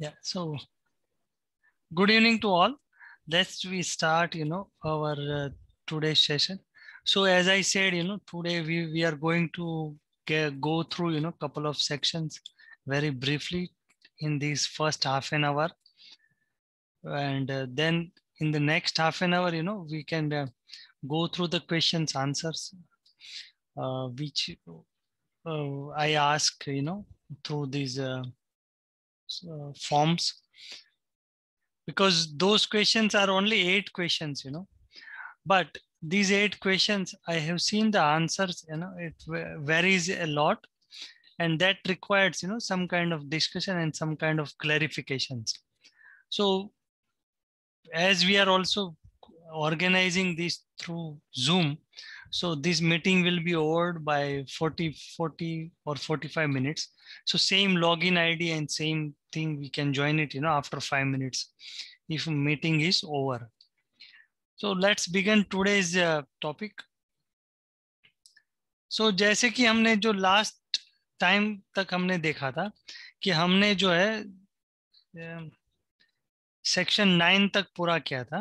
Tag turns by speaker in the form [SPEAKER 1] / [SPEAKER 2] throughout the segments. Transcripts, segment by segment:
[SPEAKER 1] Yeah, so good evening to all. Let's we start, you know, our uh, today's session. So as I said, you know, today we, we are going to get, go through, you know, couple of sections very briefly in this first half an hour. And uh, then in the next half an hour, you know, we can uh, go through the questions, answers, uh, which uh, I ask, you know, through these uh, uh, forms because those questions are only eight questions, you know, but these eight questions, I have seen the answers, you know, it varies a lot and that requires, you know, some kind of discussion and some kind of clarifications. So as we are also organizing this through Zoom. So this meeting will be over by 40, 40 or 45 minutes. So same login ID and same thing, we can join it, you know, after 5 minutes if meeting is over. So let's begin today's uh, topic. so jaise ki humne jo last time tak humne dekha tha ki humne jo hai uh, section nine
[SPEAKER 2] तक पूरा किया था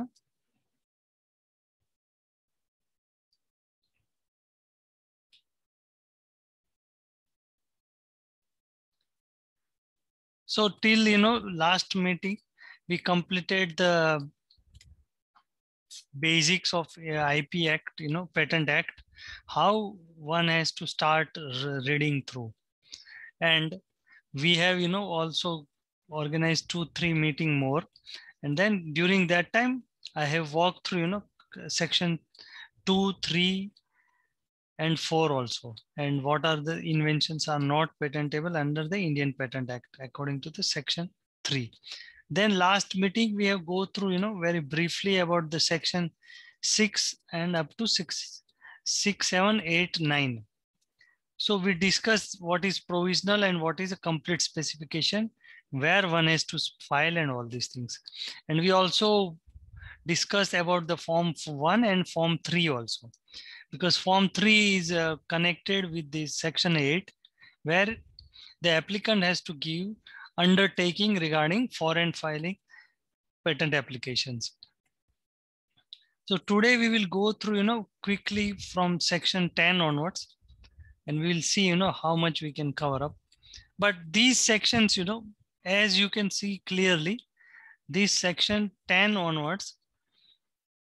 [SPEAKER 2] So till, you know, last meeting, we completed
[SPEAKER 1] the basics of IP Act, you know, Patent Act, how one has to start reading through. And we have, you know, also organized two, three meeting more. And then during that time, I have walked through, you know, section two, three, and 4 also. And what are the inventions are not patentable under the Indian Patent Act according to the section 3. Then last meeting we have go through, you know, very briefly about the section 6 and up to six, six, seven, eight, nine. So we discussed what is provisional and what is a complete specification, where one has to file and all these things. And we also discussed about the form 1 and form 3 also because form 3 is uh, connected with the section 8 where the applicant has to give undertaking regarding foreign filing patent applications. So today we will go through, you know, quickly from section 10 onwards and we'll see, you know, how much we can cover up. But these sections, you know, as you can see clearly, this section 10 onwards,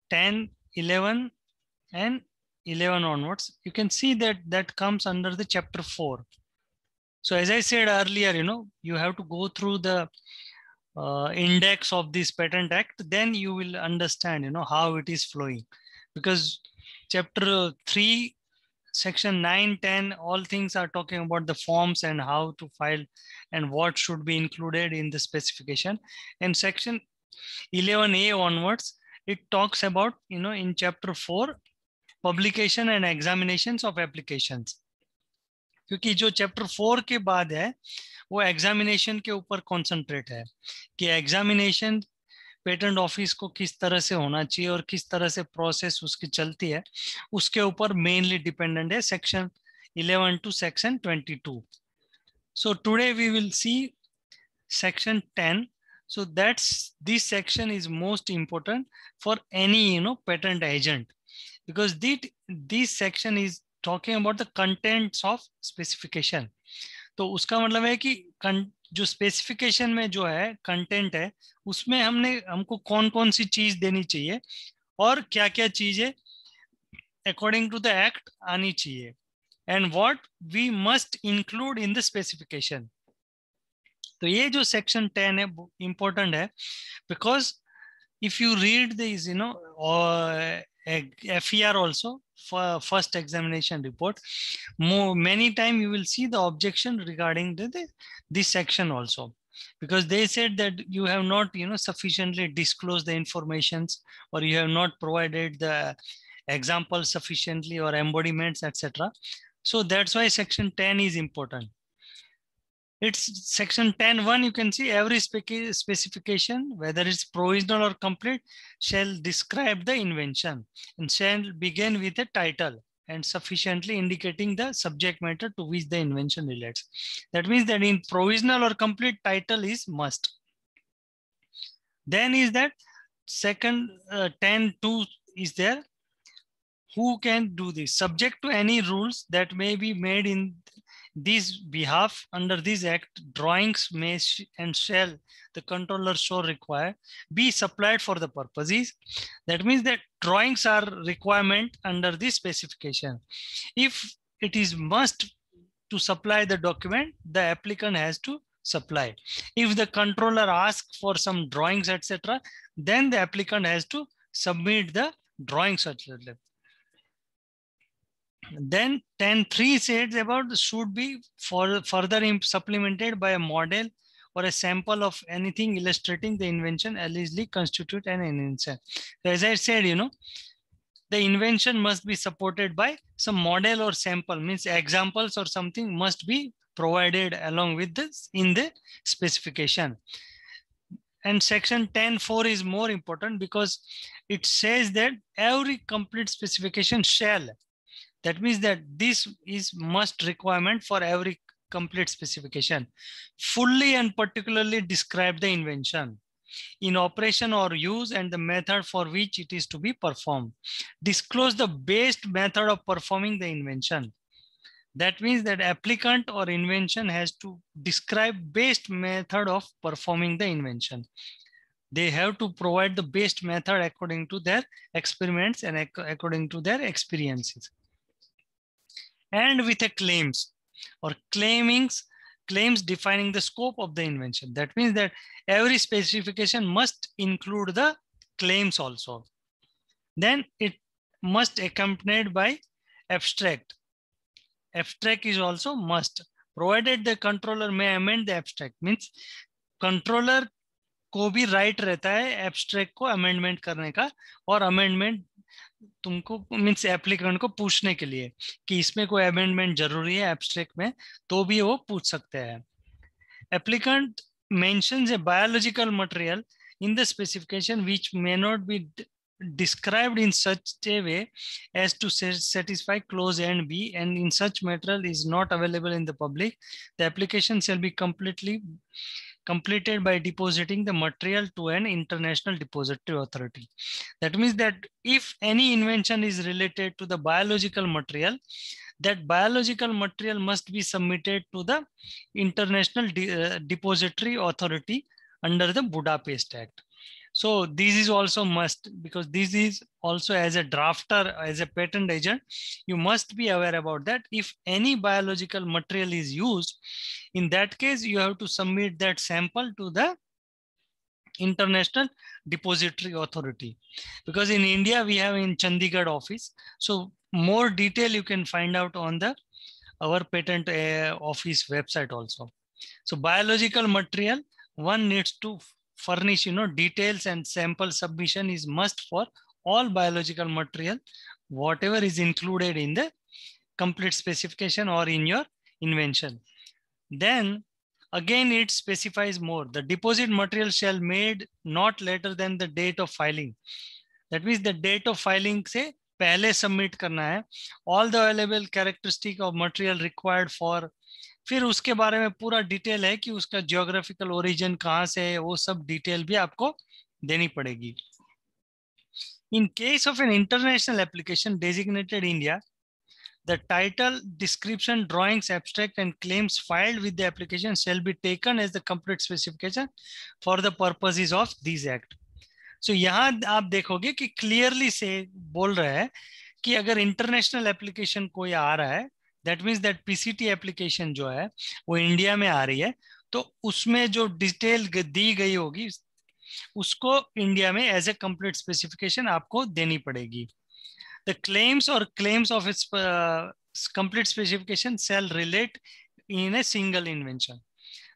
[SPEAKER 1] 10, 11 and 11 onwards, you can see that that comes under the chapter 4. So as I said earlier, you know, you have to go through the uh, index of this patent act, then you will understand, you know, how it is flowing. Because chapter 3, section 9, 10, all things are talking about the forms and how to file and what should be included in the specification. And section 11a onwards, it talks about, you know, in chapter 4, publication and examination of application क्योंकि जो chapter four के बाद है वो examination के ऊपर concentrate है कि एग्जामिनेशन पेटेंट ऑफिस को किस तरह से होना चाहिए और किस तरह से प्रोसेस उसकी चलती है उसके ऊपर मेनली डिपेंडेंट है section 11 to section 22 so today we will see section 10 so that's this section is most important for any you know patent agent because the, this section is talking about the contents of specification. तो उसका मतलब है कि जो specification में जो है content है उसमें हमने हमको कौन कौन सी चीज देनी चाहिए और क्या क्या चीजें अकॉर्डिंग टू द एक्ट आनी चाहिए and what we must include in the specification तो ये जो सेक्शन टेन है इंपॉर्टेंट है because if you read to know FER also, for first examination report. More, many time you will see the objection regarding the, the, this section also because they said that you have not you know sufficiently disclosed the informations or you have not provided the examples sufficiently or embodiments etc so that's why section 10 is important it's section 10.1, you can see every specification, whether it's provisional or complete, shall describe the invention and shall begin with a title and sufficiently indicating the subject matter to which the invention relates. That means that in provisional or complete title is must. Then is that second uh, 10 2 is there. Who can do this? Subject to any rules that may be made in these behalf under this act drawings may sh and shall the controller so require be supplied for the purposes that means that drawings are requirement under this specification if it is must to supply the document the applicant has to supply if the controller asks for some drawings etc then the applicant has to submit the drawings etc then 10.3 says about should be for, further supplemented by a model or a sample of anything illustrating the invention allegedly constitute an invention. So as I said, you know, the invention must be supported by some model or sample means examples or something must be provided along with this in the specification. And section 10.4 is more important because it says that every complete specification shall that means that this is must requirement for every complete specification. Fully and particularly describe the invention in operation or use and the method for which it is to be performed. Disclose the best method of performing the invention. That means that applicant or invention has to describe best method of performing the invention. They have to provide the best method according to their experiments and ac according to their experiences and with a claims or claimings, claims defining the scope of the invention. That means that every specification must include the claims also. Then it must accompanied by abstract. Abstract is also must, provided the controller may amend the abstract. Means controller ko bhi right rehta hai abstract ko amendment करने का और तुमको means applicant को पूछने के लिए कि इसमें कोई अमेंडमेंट जरूरी है एब्स्ट्रेक्ट में तो भी वो पूछ सकते हैं applicant mention biological material in the specification which may not be described in such a way as to satisfy clause and B and in such material is not available in the public the application shall be completely completed by depositing the material to an international depository authority. That means that if any invention is related to the biological material, that biological material must be submitted to the international De uh, depository authority under the Budapest Act. So this is also must because this is also as a drafter, as a patent agent, you must be aware about that. If any biological material is used, in that case, you have to submit that sample to the International Depository Authority. Because in India, we have in Chandigarh office. So more detail you can find out on the our patent uh, office website also. So biological material, one needs to furnish you know details and sample submission is must for all biological material whatever is included in the complete specification or in your invention then again it specifies more the deposit material shall made not later than the date of filing that means the date of filing say पहले submit करना है all the available characteristic of material required for फिर उसके बारे में पूरा detail है कि उसका जियोग्राफिकल ओरिजिन कहाँ से है वो सब डिटेल भी आपको देनी पड़ेगी in case of an international application designated India the title description drawings abstract and claims filed with the application shall be taken as the complete specification for the purposes of this act so यहाँ आप देखोगे कि clearly से बोल रहे हैं कि अगर इंटरनेशनल एप्लीकेशन कोई आ रहा है that means that PCT application जो है वो इंडिया में आ रही है तो उसमें जो डिटेल दी गई होगी उसको इंडिया में एज ए कंप्लीट स्पेसिफिकेशन आपको देनी पड़ेगी द क्लेम्स और claims of its complete specification shall relate in a single invention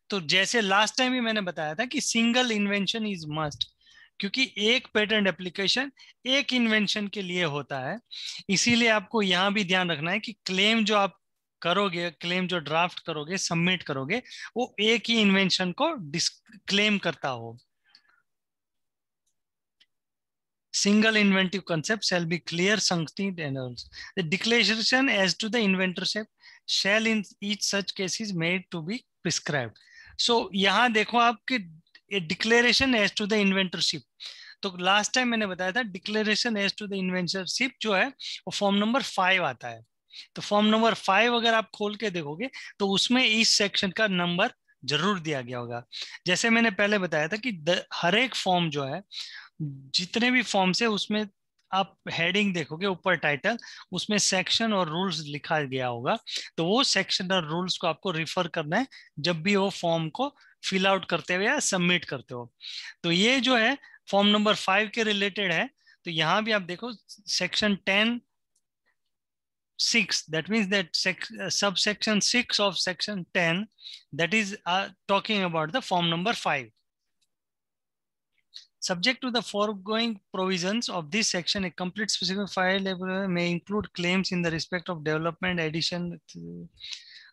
[SPEAKER 1] तो जैसे लास्ट टाइम भी मैंने बताया था कि सिंगल इन्वेंशन इज मस्ट क्योंकि एक पेटेंट एप्लीकेशन एक इन्वेंशन के लिए होता है इसीलिए आपको यहां भी ध्यान रखना है कि क्लेम जो आप करोगे क्लेम जो ड्राफ्ट करोगे सबमिट करोगे वो एक ही इन्वेंशन को क्लेम करता हो single inventive concept shall be clear declaration as to the inventorship shall in each such cases made to be prescribe so यहां देखो आपके a declaration as to the inventorship तो लास्ट टाइम मैंने बताया था declaration as to the inventorship जो है वो फॉर्म नंबर फाइव आता है तो फॉर्म नंबर फाइव अगर आप खोल के देखोगे तो उसमें इस सेक्शन का नंबर जरूर दिया गया होगा जैसे मैंने पहले बताया था कि हर एक फॉर्म जो है जितने भी फॉर्म्स है उसमें आप हेडिंग देखोगे ऊपर टाइटल उसमें सेक्शन और रूल्स लिखा गया होगा तो वो सेक्शन और रूल्स को आपको रिफर करना है जब भी वो फॉर्म को फिल आउट करते हो या सबमिट करते हो तो ये जो है फॉर्म नंबर फाइव के रिलेटेड है तो यहाँ भी आप देखो section ten six that means that sub section six of section ten that is talking about the form number five subject to the foregoing provisions of this section a complete specific file may include claims in the respect of development addition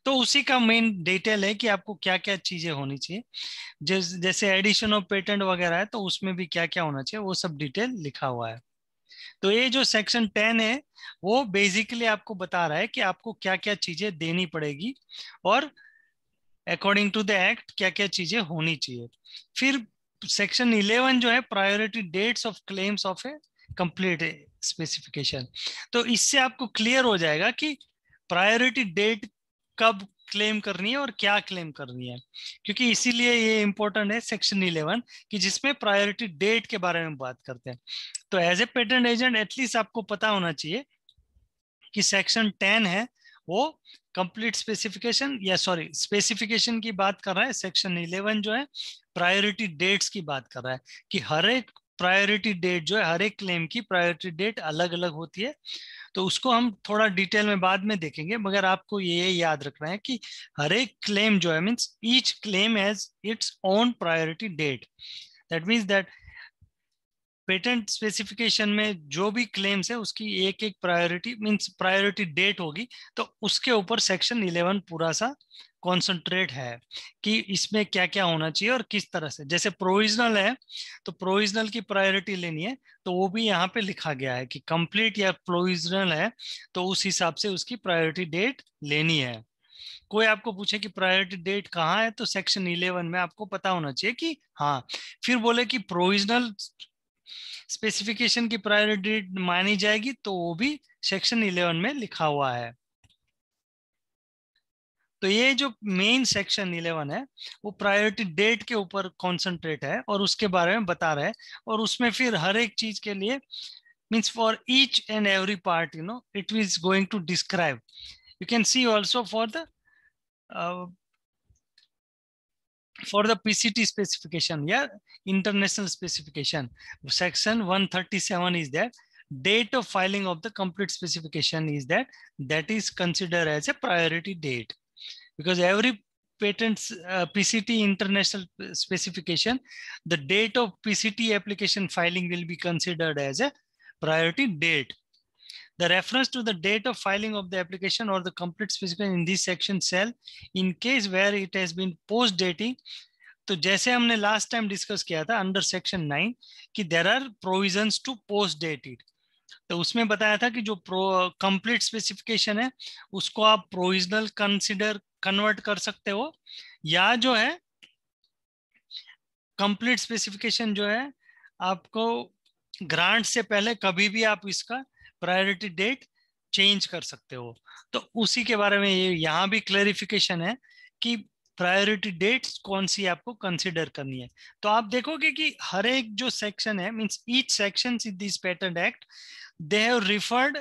[SPEAKER 1] तो उसी का main detail है कि आपको क्या क्या चीजें होनी चाहिए जैसे जैसे एडिशन ऑफ पेटेंट वगैरह है तो उसमें भी क्या क्या होना चाहिए वो सब डिटेल लिखा हुआ है तो ये जो सेक्शन टेन है वो बेसिकली आपको बता रहा है कि आपको क्या क्या चीजें देनी पड़ेगी और अकॉर्डिंग टू द एक्ट क्या क्या चीजें होनी चाहिए फिर सेक्शन इलेवन जो है priority dates of claims of a complete specification तो इससे आपको क्लियर हो जाएगा कि प्रायोरिटी डेट कब क्लेम करनी है और क्या क्लेम करनी है क्योंकि इसीलिए ये इंपॉर्टेंट है सेक्शन इलेवन कि जिसमें प्रायोरिटी डेट के बारे में बात करते हैं तो as a patent agent at least आपको पता होना चाहिए कि सेक्शन टेन है वो कंप्लीट स्पेसिफिकेशन या सॉरी स्पेसिफिकेशन की बात कर रहा है सेक्शन इलेवन जो है प्रायोरिटी डेट्स की बात कर रहा है कि हर एक प्रायोरिटी डेट जो है हर एक क्लेम की प्रायोरिटी डेट अलग अलग होती है तो उसको हम थोड़ा डिटेल में बाद में देखेंगे मगर आपको ये याद रखना है कि हर एक क्लेम जो है means each claim has its own priority date that means that patent specification में जो भी क्लेम्स है उसकी एक एक प्रायोरिटी मीन्स प्रायोरिटी डेट होगी तो उसके ऊपर सेक्शन 11 पूरा सा कॉन्सेंट्रेट है कि इसमें क्या क्या होना चाहिए और किस तरह से जैसे प्रोविजनल है तो प्रोविजनल की प्रायोरिटी लेनी है तो वो भी यहाँ पे लिखा गया है कि कंप्लीट या प्रोविजनल है तो उस हिसाब से उसकी प्रायोरिटी डेट लेनी है कोई आपको पूछे कि प्रायोरिटी डेट कहाँ है तो सेक्शन 11 में आपको पता होना चाहिए कि हाँ फिर बोले कि प्रोविजनल स्पेसिफिकेशन की प्रायोरिटी मानी जाएगी तो वो भी सेक्शन 11 में लिखा हुआ है तो ये जो मेन सेक्शन 11 है वो प्रायोरिटी डेट के ऊपर कॉन्सेंट्रेट है और उसके बारे में बता रहे हैं और उसमें फिर हर एक चीज के लिए means for each and every part you know it is going to describe you can see also for the for the PCT specification, yeah, international specification, section 137 is there. Date of filing of the complete specification is that that is considered as a priority date because every patents uh, PCT international uh, specification, the date of PCT application filing will be considered as a priority date. The reference to the date of filing of the application or the complete specification in this section cell in case where it has been post dating तो जैसे हमने last time discuss किया था under section nine कि there are provision to post dated तो उसमें बताया था कि जो प्रो कंप्लीट स्पेसिफिकेशन है उसको आप प्रोविजनल कंसिडर कन्वर्ट कर सकते हो या जो है कंप्लीट स्पेसिफिकेशन जो है आपको ग्रांट से पहले कभी भी आप इसका प्रायोरिटी डेट चेंज कर सकते हो तो उसी के बारे में ये यहाँ भी क्लेरिफिकेशन है कि प्रायोरिटी डेट्स कौन सी आपको कंसिडर करनी है तो आप देखोगे कि हर एक जो सेक्शन है means each section in this patent act they have referred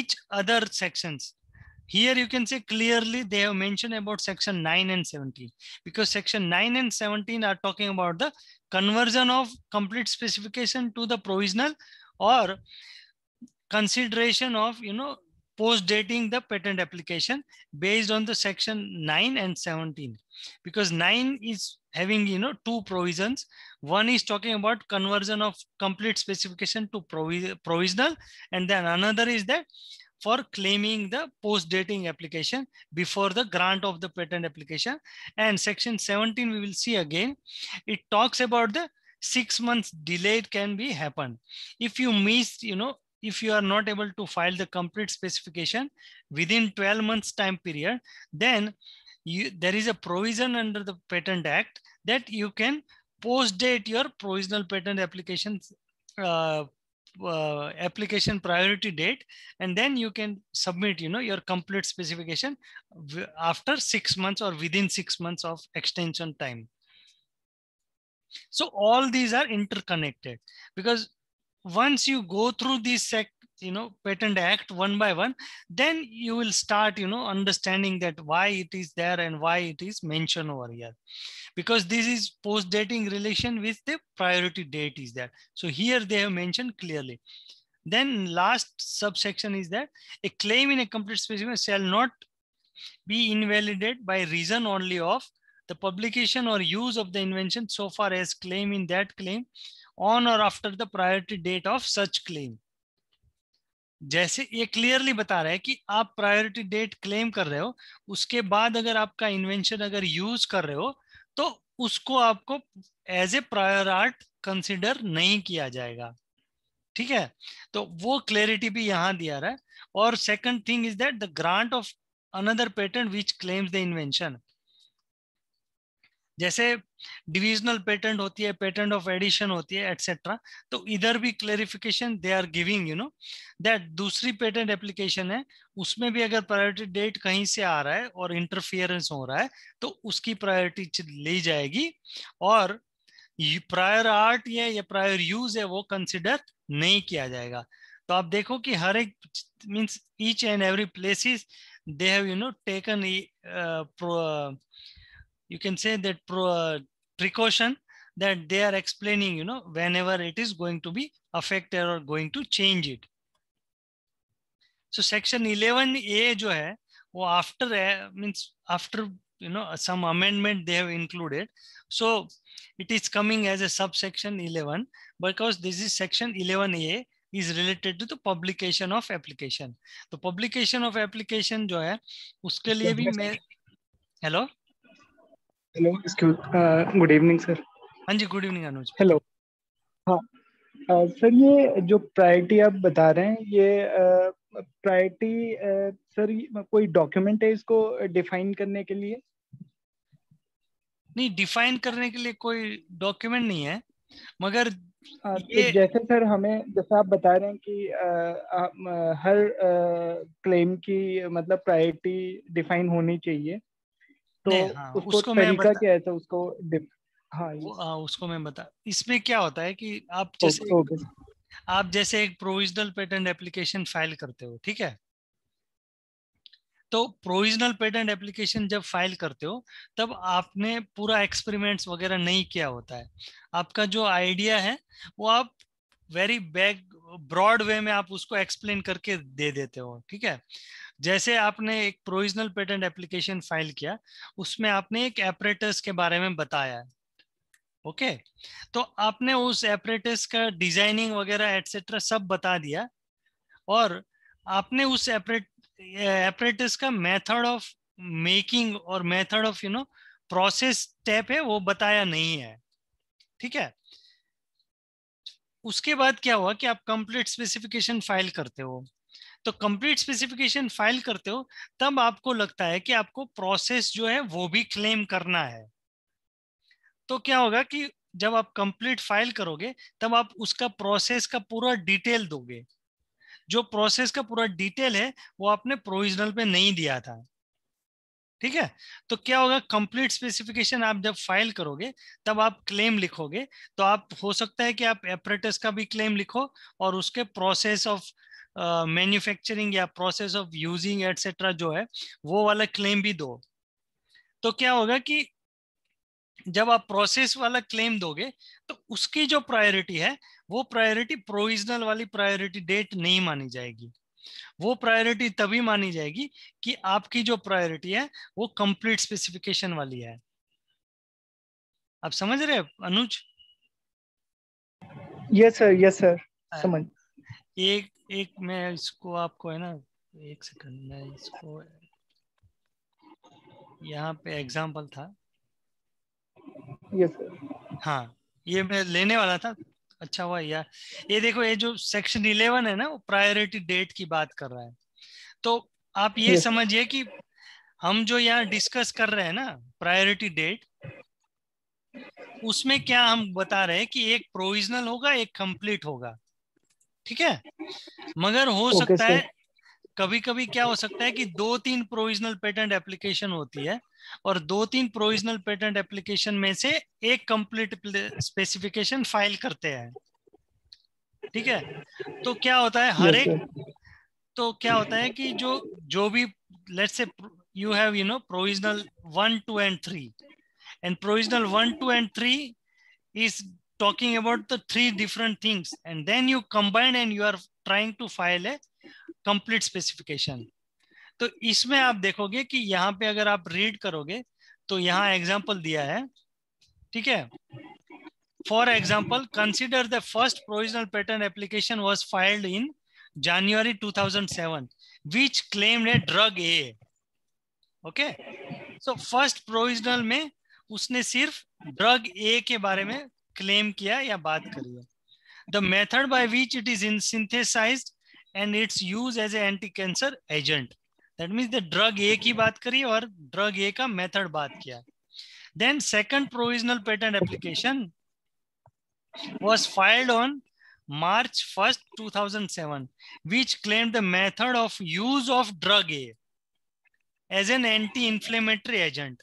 [SPEAKER 1] each other sections here you can say clearly they have mentioned about section 9 and 17 because section 9 and 17 are talking about the conversion of complete specification to the provisional or consideration of, you know, post dating the patent application based on the section 9 and 17 because 9 is having you know two provisions one is talking about conversion of complete specification to provis provisional and then another is that for claiming the post dating application before the grant of the patent application and section 17 we will see again it talks about the six months delay can be happen if you miss you know if you are not able to file the complete specification within 12 months time period, then you, there is a provision under the Patent Act that you can post-date your provisional patent applications uh, uh, application priority date and then you can submit you know your complete specification after six months or within six months of extension time so all these are interconnected because once you go through these sec, you know patent act one by one then you will start you know understanding that why it is there and why it is mentioned over here because this is post dating relation with the priority date is there so here they have mentioned clearly then last subsection is that a claim in a complete specimen shall not be invalidated by reason only of the publication or use of the invention so far as claim in that claim on or after the priority date of such claim जैसे ये clearly बता रहा है कि आप priority date claim कर रहे हो उसके बाद अगर आपका इन्वेंशन अगर यूज कर रहे हो तो उसको आपको as a prior art consider नहीं किया जाएगा ठीक है तो वो क्लियरिटी भी यहाँ दिया रहा है और second thing is that the grant of another patent which claims the invention जैसे डिविजनल पेटेंट होती है पेटेंट ऑफ एडिशन होती है एटसेट्रा तो इधर भी clarification they are giving you know that दूसरी पेटेंट एप्लीकेशन है उसमें भी अगर प्रायोरिटी डेट कहीं से आ रहा है और इंटरफियरेंस हो रहा है तो उसकी प्रायोरिटी ली जाएगी और प्रायर आर्ट है या प्रायर यूज है वो कंसिडर नहीं किया जाएगा तो आप देखो कि हर एक means each and every places they have you know taken you can say that pro, uh, precaution that they are explaining, you know, whenever it is going to be affected or going to change it. So section 11A jo hai wo after means after you know some amendment they have included. So it is coming as a subsection 11 because this is section 11A is related to the publication of application. The publication of application jo hai uske liye bhi मैं hello
[SPEAKER 2] hello excuse good evening sir हाँ जी good evening Anuj hello हाँ sir uh, ये जो priority आप बता रहे हैं ये प्रायोरिटी uh, uh, सर कोई डॉक्यूमेंट है इसको डिफाइन करने के लिए
[SPEAKER 1] नहीं डिफाइन करने के लिए कोई डॉक्यूमेंट नहीं है मगर आ,
[SPEAKER 2] हाँ, तो ये... तो जैसे सर हमें जैसे आप बता रहे हैं कि आ, आ, हर आ, क्लेम की मतलब प्रायोरिटी डिफाइन होनी चाहिए तो हाँ, उसको, उसको मैं बता... क्या था तो उसको
[SPEAKER 1] हाँ वो, आ, हाँ, उसको मैं बता इसमें क्या होता है कि आप जैसे ओके,
[SPEAKER 2] ओके.
[SPEAKER 1] आप जैसे एक प्रोविजनल पेटेंट एप्लीकेशन फाइल करते हो ठीक है तो प्रोविजनल पेटेंट एप्लीकेशन जब फाइल करते हो तब आपने पूरा एक्सपेरिमेंट्स वगैरह नहीं किया होता है आपका जो आइडिया है वो आप वेरी बैग ब्रॉड वे में आप उसको एक्सप्लेन करके दे देते हो ठीक है जैसे आपने एक प्रोविजनल पेटेंट एप्लीकेशन फाइल किया उसमें आपने एक एपरेटर्स के बारे में बताया है ओके तो आपने उस एपरेटर्स का डिजाइनिंग वगैरह एटसेट्रा सब बता दिया और आपने उस एपरेटर्स का मेथड ऑफ मेकिंग और method of you know process step है वो बताया नहीं है ठीक है उसके बाद क्या हुआ कि आप कंप्लीट स्पेसिफिकेशन फाइल करते हो तो कंप्लीट स्पेसिफिकेशन फाइल करते हो तब आपको लगता है कि आपको प्रोसेस जो है वो भी क्लेम करना है तो क्या होगा कि जब आप कंप्लीट फाइल करोगे तब आप उसका प्रोसेस का पूरा डिटेल दोगे जो प्रोसेस का पूरा डिटेल है वो आपने प्रोविजनल पे नहीं दिया था ठीक है तो क्या होगा कंप्लीट स्पेसिफिकेशन आप जब फाइल करोगे तब आप क्लेम लिखोगे तो आप हो सकता है कि आप एपरेटस का भी क्लेम लिखो और उसके प्रोसेस ऑफ मैन्युफैक्चरिंग या प्रोसेस ऑफ यूजिंग एटसेट्रा जो है वो वाला क्लेम भी दो तो क्या होगा कि जब आप प्रोसेस वाला क्लेम दोगे तो उसकी जो प्रायोरिटी है वो प्रायोरिटी प्रोविजनल वाली प्रायोरिटी डेट नहीं मानी जाएगी वो प्रायोरिटी तभी मानी जाएगी कि आपकी जो प्रायोरिटी है वो कंप्लीट स्पेसिफिकेशन वाली है आप समझ रहे Anuj
[SPEAKER 2] yes sir yes sir समझ
[SPEAKER 1] एक एक मैं इसको आपको है ना एक सेकंड मैं इसको यहाँ पे एग्जाम्पल था
[SPEAKER 2] यस yes, हाँ
[SPEAKER 1] ये मैं लेने वाला था अच्छा हुआ यार ये देखो ये जो सेक्शन इलेवन है ना वो प्रायोरिटी डेट की बात कर रहा है तो आप ये yes. समझिए कि हम जो यहाँ डिस्कस कर रहे हैं ना प्रायोरिटी डेट उसमें क्या हम बता रहे हैं कि एक प्रोविजनल होगा एक कंप्लीट होगा ठीक है मगर हो okay, सकता है कभी कभी क्या हो सकता है कि दो तीन प्रोविजनल पेटेंट एप्लीकेशन होती है और दो तीन प्रोविजनल पेटेंट एप्लीकेशन में से एक कंप्लीट स्पेसिफिकेशन फाइल करते हैं ठीक है तो क्या होता है हर एक तो क्या होता है कि जो जो भी let's say you have you know provisional one two and three and provisional one two and three is talking about the three different things and then you combine and you are trying to file a complete specification तो इसमें आप देखोगे कि यहाँ पे अगर आप read करोगे तो यहाँ एग्जाम्पल दिया है ठीक है for example consider the first provisional patent application was filed in thousand 2007 which claim है drug A okay so first provisional में उसने सिर्फ ड्रग ए के बारे में क्लेम किया या बात करी है the method by which it is in synthesize and its use as a anti cancer agent that means the drug A की बात करी और ड्रग ए का मेथड बात किया then second provisional patent application was filed on March first two thousand seven which claim the method of use of drug A as an anti inflammatory agent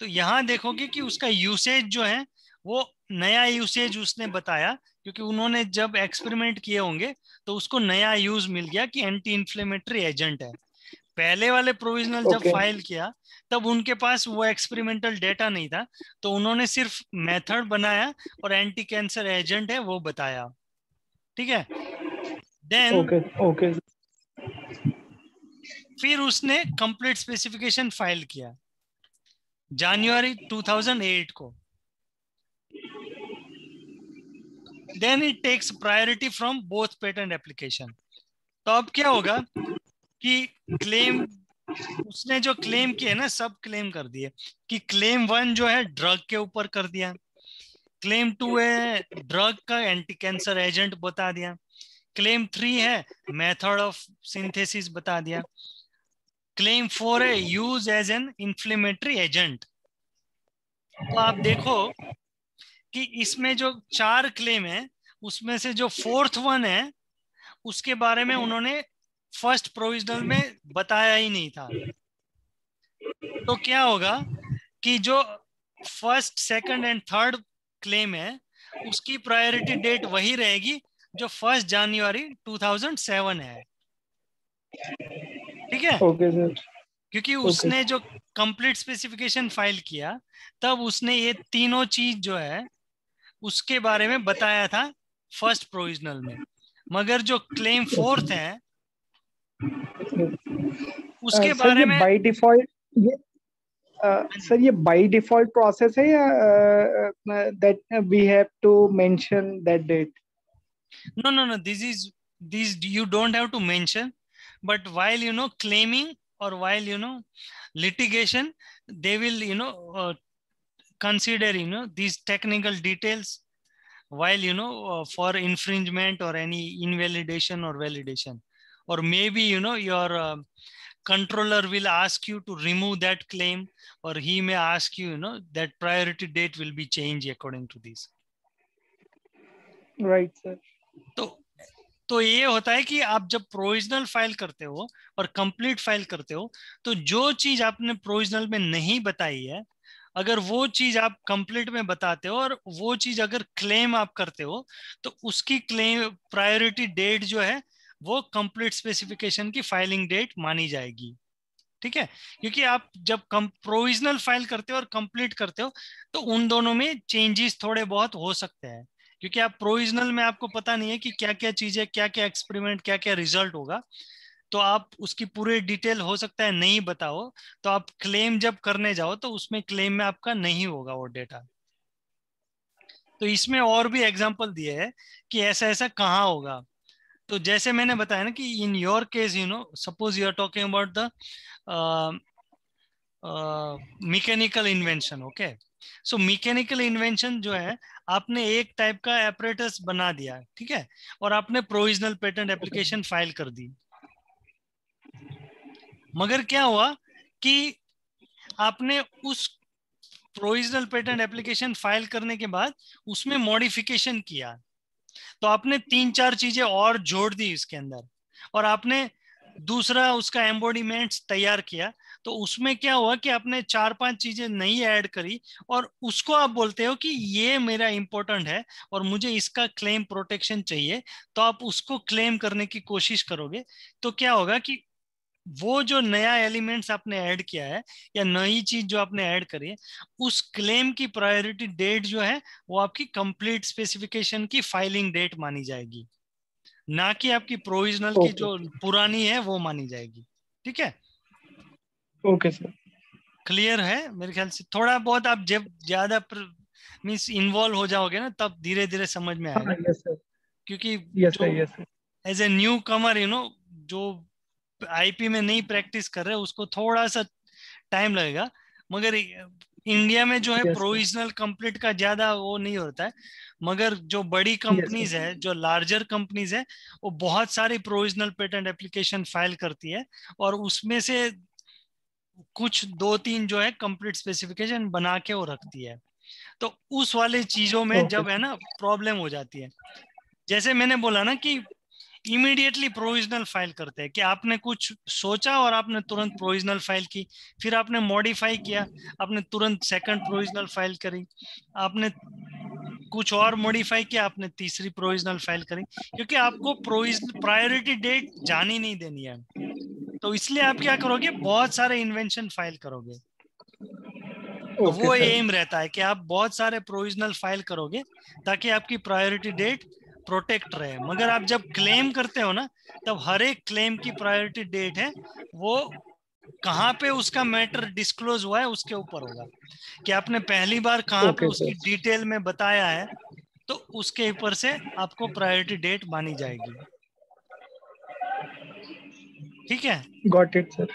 [SPEAKER 1] तो यहां देखोगे कि उसका यूसेज जो है वो नया यूसेज उसने बताया क्योंकि उन्होंने जब एक्सपेरिमेंट किए होंगे तो उसको नया यूज मिल गया कि एंटी इन्फ्लेमेटरी एजेंट है पहले वाले प्रोविजनल okay. जब फाइल किया तब उनके पास वो एक्सपेरिमेंटल डेटा नहीं था तो उन्होंने सिर्फ मेथड बनाया और एंटी कैंसर एजेंट है वो बताया
[SPEAKER 2] ठीक है देन ओके ओके
[SPEAKER 1] फिर उसने कंप्लीट स्पेसिफिकेशन फाइल किया जनवरी 2008 को then it takes priority from both patent application तो अब क्या होगा कि क्लेम उसने जो क्लेम किए ना सब क्लेम कर दिए कि क्लेम वन जो है ड्रग के ऊपर कर दिया क्लेम टू है ड्रग का एंटी कैंसर एजेंट बता दिया क्लेम थ्री है मेथड ऑफ सिंथेसिस बता दिया क्लेम फोर है use as an inflammatory agent तो आप देखो कि इसमें जो चार क्लेम है उसमें से जो फोर्थ वन है उसके बारे में उन्होंने फर्स्ट प्रोविजनल में बताया ही नहीं था तो क्या होगा कि जो first second and third claim है उसकी प्रायोरिटी डेट वही रहेगी जो फर्स्ट जनवरी 2007 है
[SPEAKER 2] ठीक है ओके सर
[SPEAKER 1] क्योंकि okay. उसने जो कंप्लीट स्पेसिफिकेशन फाइल किया तब उसने ये तीनों चीज जो है उसके बारे में बताया था फर्स्ट प्रोविजनल में मगर जो क्लेम फोर्थ है
[SPEAKER 2] उसके आ, बारे में बाय हाँ डिफॉल्ट सर ये बाय डिफॉल्ट प्रोसेस है या that we have to mention that date
[SPEAKER 1] no no no this is this you don't have to mention but while you know claiming और while you know litigation they will you know consider you know these technical details while you know uh, for infringement or any invalidation or validation or maybe you know your uh, controller will ask you to remove that claim or he may ask you you know that priority date will be changed according to this
[SPEAKER 2] right sir तो
[SPEAKER 1] तो ये होता है कि आप जब provisional file करते हो और कंप्लीट फाइल करते हो तो जो चीज आपने प्रोविजनल में नहीं बताई है अगर वो चीज आप कंप्लीट में बताते हो और वो चीज अगर क्लेम आप करते हो तो उसकी क्लेम प्रायोरिटी डेट जो है वो कंप्लीट स्पेसिफिकेशन की फाइलिंग डेट मानी जाएगी ठीक है क्योंकि आप जब कम प्रोविजनल फाइल करते हो और कंप्लीट करते हो तो उन दोनों में चेंजेस थोड़े बहुत हो सकते हैं क्योंकि आप प्रोविजनल में आपको पता नहीं है कि क्या क्या चीजें क्या क्या एक्सपेरिमेंट क्या क्या रिजल्ट होगा तो आप उसकी पूरी डिटेल हो सकता है नहीं बताओ तो आप क्लेम जब करने जाओ तो उसमें क्लेम में आपका नहीं होगा वो डेटा तो इसमें और भी एग्जाम्पल दिए है कि ऐसा ऐसा कहाँ होगा तो जैसे मैंने बताया ना कि in your case you know suppose you are talking about the mechanical invention okay so mechanical invention जो है आपने एक टाइप का एपरेटस बना दिया ठीक है और आपने प्रोविजनल पेटेंट एप्लीकेशन फाइल कर दी मगर क्या हुआ कि आपने उस प्रोविजनल पेटेंट एप्लीकेशन फाइल करने के बाद उसमें मॉडिफिकेशन किया तो आपने तीन चार चीजें और जोड़ दी इसके अंदर और आपने दूसरा उसका एम्बोडीमेंट तैयार किया तो उसमें क्या हुआ कि आपने चार पांच चीजें नई ऐड करी और उसको आप बोलते हो कि ये मेरा इंपॉर्टेंट है और मुझे इसका क्लेम प्रोटेक्शन चाहिए तो आप उसको क्लेम करने की कोशिश करोगे तो क्या होगा कि वो जो नया एलिमेंट्स आपने ऐड किया है या नई चीज जो आपने ऐड करी है उस क्लेम की प्रायोरिटी डेट जो है वो आपकी कंप्लीट स्पेसिफिकेशन की फाइलिंग डेट मानी जाएगी ना कि आपकी प्रोविजनल okay. की जो पुरानी है वो मानी जाएगी ठीक है ओके सर क्लियर है मेरे ख्याल से थोड़ा बहुत आप जब ज्यादा मीन्स इन्वॉल्व हो जाओगे ना तब धीरे धीरे समझ में आएगा हाँ, yes,
[SPEAKER 2] क्योंकि
[SPEAKER 1] as a newcomer you know जो आईपी में नहीं प्रैक्टिस कर रहे उसको थोड़ा सा टाइम लगेगा मगर इंडिया में जो है प्रोविजनल कंप्लीट का ज्यादा वो नहीं होता है मगर जो बड़ी कंपनीज है जो लार्जर कंपनीज है वो बहुत सारी प्रोविजनल पेटेंट एप्लीकेशन फाइल करती है और उसमें से कुछ दो तीन जो है कंप्लीट स्पेसिफिकेशन बना के वो रखती है तो उस वाले चीजों में जब है ना प्रॉब्लम हो जाती है जैसे मैंने बोला ना कि इमीडिएटली प्रोविजनल फाइल करते हैं कि आपने कुछ सोचा और आपने तुरंत प्रोविजनल फाइल की फिर आपने मॉडिफाई किया आपने तुरंत सेकंड प्रोविजनल फाइल करी आपने कुछ और मॉडिफाई किया आपने तीसरी प्रोविजनल फाइल करी क्योंकि आपको प्रोविजन प्रायोरिटी डेट जानी नहीं देनी है तो इसलिए आप क्या करोगे बहुत सारे इन्वेंशन फाइल करोगे तो okay, वो एम रहता है कि आप बहुत सारे प्रोविजनल फाइल करोगे ताकि आपकी प्रायोरिटी डेट प्रोटेक्ट रहे मगर आप जब क्लेम करते हो ना तब हर एक क्लेम की प्रायोरिटी डेट है वो कहाँ पे उसका मैटर डिस्क्लोज हुआ है उसके ऊपर होगा कि आपने पहली बार कहाँ okay, पे उसकी डिटेल में बताया है तो उसके ऊपर से आपको प्रायोरिटी डेट
[SPEAKER 2] मानी जाएगी ठीक है got it sir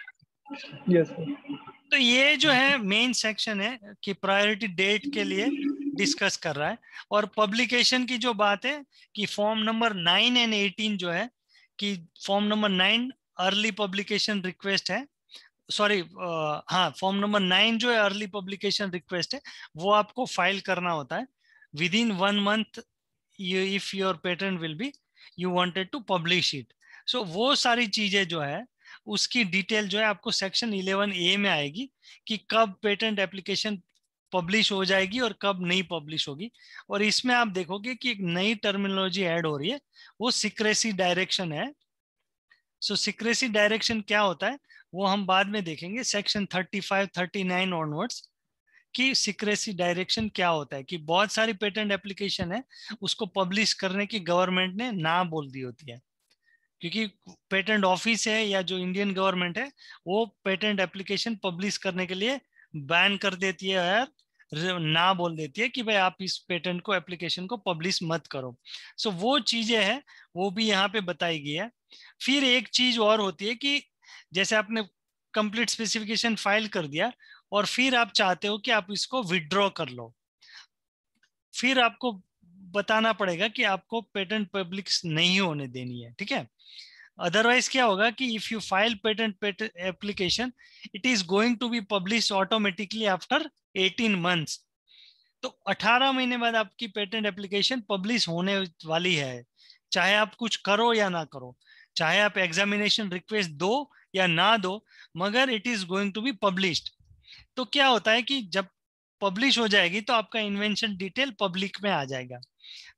[SPEAKER 2] yes sir
[SPEAKER 1] तो ये जो है मेन सेक्शन है कि प्रायोरिटी डेट के लिए डिस्कस कर रहा है और पब्लिकेशन की जो बात है कि form number nine and eighteen जो है कि form number nine early publication request है सॉरी हाँ फॉर्म नंबर नाइन जो है अर्ली पब्लिकेशन रिक्वेस्ट है वो आपको फाइल करना होता है within one month you if your patent will be you wanted to publish it so वो सारी चीजें जो है उसकी डिटेल जो है आपको सेक्शन 11 ए में आएगी कि कब पेटेंट एप्लीकेशन पब्लिश हो जाएगी और कब नहीं पब्लिश होगी और इसमें आप देखोगे कि एक नई टर्मिनोलॉजी ऐड हो रही है वो सिक्रेसी डायरेक्शन है सो सिक्रेसी डायरेक्शन क्या होता है वो हम बाद में देखेंगे सेक्शन 35, 39 ऑनवर्ड्स की सिक्रेसी डायरेक्शन क्या होता है कि बहुत सारी पेटेंट एप्लीकेशन है उसको पब्लिश करने की गवर्नमेंट ने ना बोल दी होती है क्योंकि पेटेंट ऑफिस है या जो इंडियन गवर्नमेंट है वो पेटेंट एप्लीकेशन पब्लिश करने के लिए बैन कर देती है यार ना बोल देती है कि भाई आप इस पेटेंट को एप्लीकेशन को पब्लिश मत करो सो so, वो चीजें हैं वो भी यहाँ पे बताई गई है फिर एक चीज और होती है कि जैसे आपने कंप्लीट स्पेसिफिकेशन फाइल कर दिया और फिर आप चाहते हो कि आप इसको विदड्रॉ कर लो फिर आपको बताना पड़ेगा कि आपको पेटेंट पब्लिक नहीं होने देनी है ठीक है अदरवाइज क्या होगा कि if you file patent application it is going to be publish automatically after 18 months तो 18 महीने बाद आपकी पेटेंट एप्लीकेशन पब्लिश होने वाली है चाहे आप कुछ करो या ना करो चाहे आप एग्जामिनेशन रिक्वेस्ट दो या ना दो मगर it is going to be publish तो क्या होता है कि जब पब्लिश हो जाएगी तो आपका इन्वेंशन डिटेल पब्लिक में आ जाएगा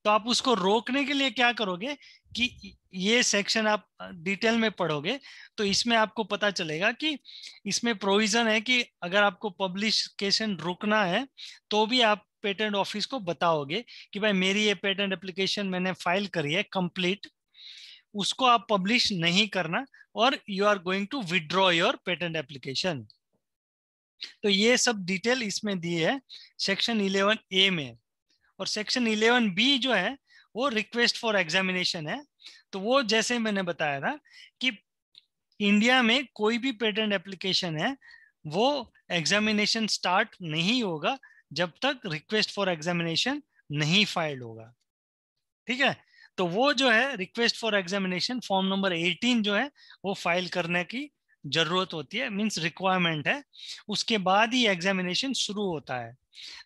[SPEAKER 1] तो आप उसको रोकने के लिए क्या करोगे कि ये सेक्शन आप डिटेल में पढ़ोगे तो इसमें आपको पता चलेगा कि इसमें प्रोविजन है कि अगर आपको पब्लिशकेशन रुकना है तो भी आप पेटेंट ऑफिस को बताओगे कि भाई मेरी ये पेटेंट एप्लीकेशन मैंने फाइल करी है कंप्लीट उसको आप पब्लिश नहीं करना और you are going to withdraw your patent application तो ये सब डिटेल इसमें दी है सेक्शन इलेवन ए में और सेक्शन इलेवन बी जो है वो रिक्वेस्ट फॉर एग्जामिनेशन है तो वो जैसे मैंने बताया था कि इंडिया में कोई भी पेटेंट एप्लीकेशन है वो एग्जामिनेशन स्टार्ट नहीं होगा जब तक रिक्वेस्ट फॉर एग्जामिनेशन नहीं फाइल होगा ठीक है तो वो जो है request for examination form number 18 जो है वो फाइल करने की जरूरत होती है मीन्स रिक्वायरमेंट है उसके बाद ही एग्जामिनेशन शुरू होता है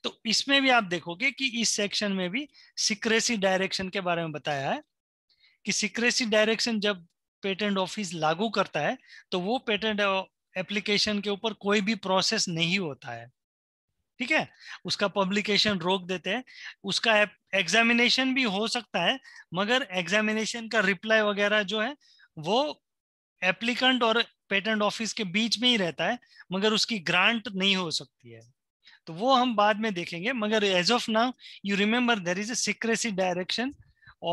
[SPEAKER 1] तो इसमें भी आप देखोगे कि इस सेक्शन में भी सिक्रेसी डायरेक्शन के बारे में बताया है कि सिक्रेसी डायरेक्शन जब पेटेंट ऑफिस लागू करता है तो वो पेटेंट एप्लीकेशन के ऊपर कोई भी प्रोसेस नहीं होता है ठीक है उसका पब्लिकेशन रोक देते हैं उसका एग्जामिनेशन भी हो सकता है मगर एग्जामिनेशन का रिप्लाई वगैरह जो है वो एप्लीकेंट और पेटेंट ऑफिस के बीच में ही रहता है मगर उसकी ग्रांट नहीं हो सकती है तो वो हम बाद में देखेंगे मगर as of now you remember there is secrecy direction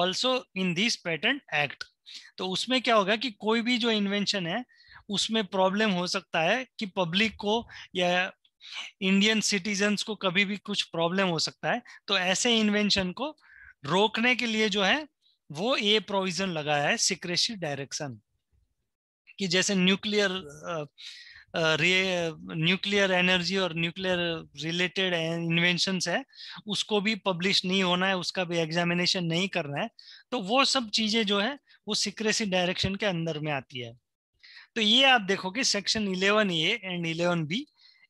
[SPEAKER 1] also in this patent act तो उसमें क्या होगा कि कोई भी जो इन्वेंशन है उसमें प्रॉब्लम हो सकता है कि पब्लिक को या इंडियन सिटीजन्स को कभी भी कुछ प्रॉब्लम हो सकता है तो ऐसे इन्वेंशन को रोकने के लिए जो है वो ये प्रोविजन लगाया है सिक्रेसी डायरेक्शन कि जैसे न्यूक्लियर न्यूक्लियर एनर्जी और न्यूक्लियर रिलेटेड इन्वेंशन है उसको भी पब्लिश नहीं होना है उसका भी एग्जामिनेशन नहीं करना है तो वो सब चीजें जो है वो सिक्रेसी डायरेक्शन के अंदर में आती है तो ये आप देखोगे section eleven A and eleven B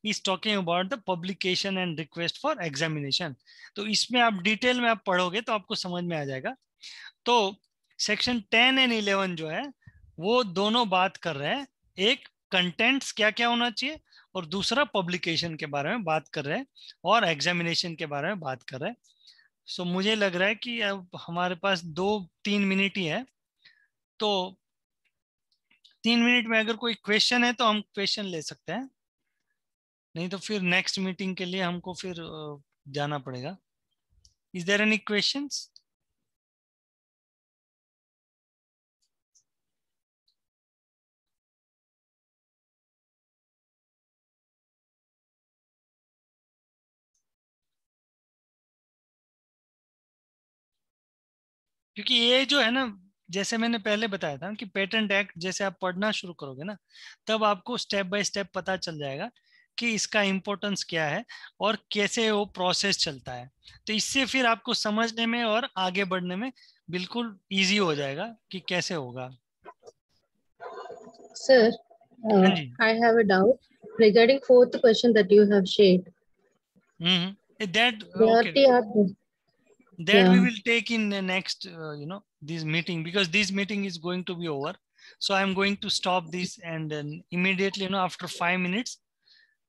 [SPEAKER 1] is talking about the publication and request for examination तो इसमें आप डिटेल में आप पढ़ोगे तो आपको समझ में आ जाएगा तो सेक्शन टेन एंड इलेवन जो है वो दोनों बात कर रहे हैं एक कंटेंट्स क्या क्या होना चाहिए और दूसरा पब्लिकेशन के बारे में बात कर रहे हैं और एग्जामिनेशन के बारे में बात कर रहे हैं सो so, मुझे लग रहा है कि अब हमारे पास दो तीन मिनट ही है तो तीन मिनट में अगर कोई क्वेश्चन है तो हम क्वेश्चन ले सकते हैं नहीं तो फिर नेक्स्ट मीटिंग के लिए हमको फिर
[SPEAKER 2] जाना पड़ेगा इज देर एनी क्वेश्चंस क्योंकि ये जो है ना
[SPEAKER 1] जैसे मैंने पहले बताया था कि पेटेंट एक्ट जैसे आप पढ़ना शुरू करोगे ना तब आपको स्टेप बाय स्टेप पता चल जाएगा कि इसका इम्पोर्टेंस क्या है और कैसे वो प्रोसेस चलता है तो इससे फिर आपको समझने में और आगे बढ़ने में बिल्कुल इजी हो जाएगा कि कैसे होगा
[SPEAKER 2] sir I have a doubt regarding fourth question that you have shed
[SPEAKER 1] hmm that
[SPEAKER 2] hmm. Okay that yeah. we will
[SPEAKER 1] take in the next uh, you know this meeting because this meeting is going to be over so i'm going to stop this and then immediately you know after five minutes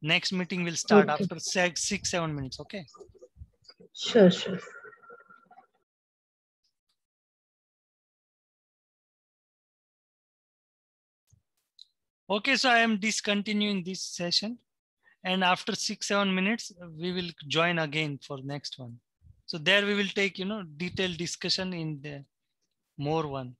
[SPEAKER 1] next meeting will start okay. after six, six seven minutes okay
[SPEAKER 2] sure sure okay so i am
[SPEAKER 1] discontinuing this session and after six seven minutes we will join again for next one so there we will take, you know, detailed discussion in the more
[SPEAKER 2] one.